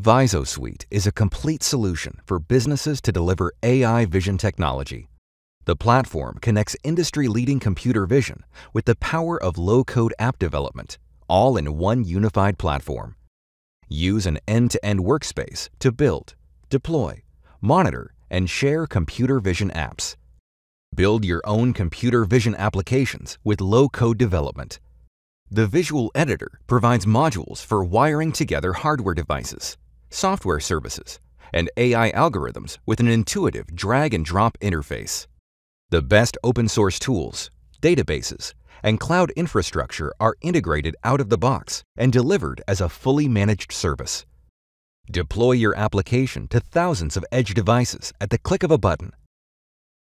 VisoSuite is a complete solution for businesses to deliver AI vision technology. The platform connects industry-leading computer vision with the power of low-code app development, all in one unified platform. Use an end-to-end -end workspace to build, deploy, monitor, and share computer vision apps. Build your own computer vision applications with low-code development. The Visual Editor provides modules for wiring together hardware devices, software services, and AI algorithms with an intuitive drag-and-drop interface. The best open-source tools, databases, and cloud infrastructure are integrated out of the box and delivered as a fully managed service. Deploy your application to thousands of edge devices at the click of a button.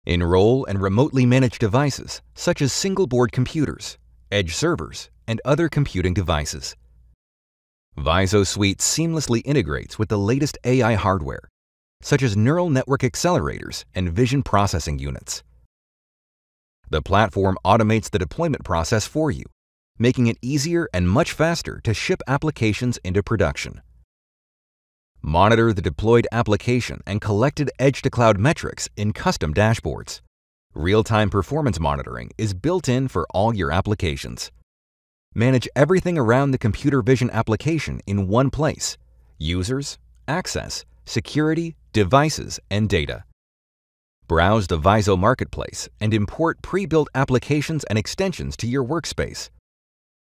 Enroll and remotely manage devices such as single-board computers, edge servers, and other computing devices. Viso Suite seamlessly integrates with the latest AI hardware, such as neural network accelerators and vision processing units. The platform automates the deployment process for you, making it easier and much faster to ship applications into production. Monitor the deployed application and collected edge-to-cloud metrics in custom dashboards. Real-time performance monitoring is built in for all your applications. Manage everything around the computer vision application in one place users, access, security, devices, and data. Browse the Viso Marketplace and import pre-built applications and extensions to your workspace.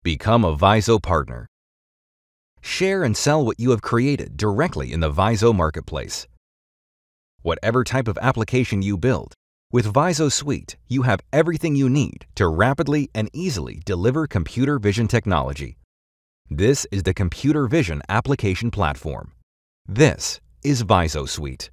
Become a Viso partner. Share and sell what you have created directly in the Viso Marketplace. Whatever type of application you build, with Viso Suite, you have everything you need to rapidly and easily deliver computer vision technology. This is the computer vision application platform. This is Viso Suite.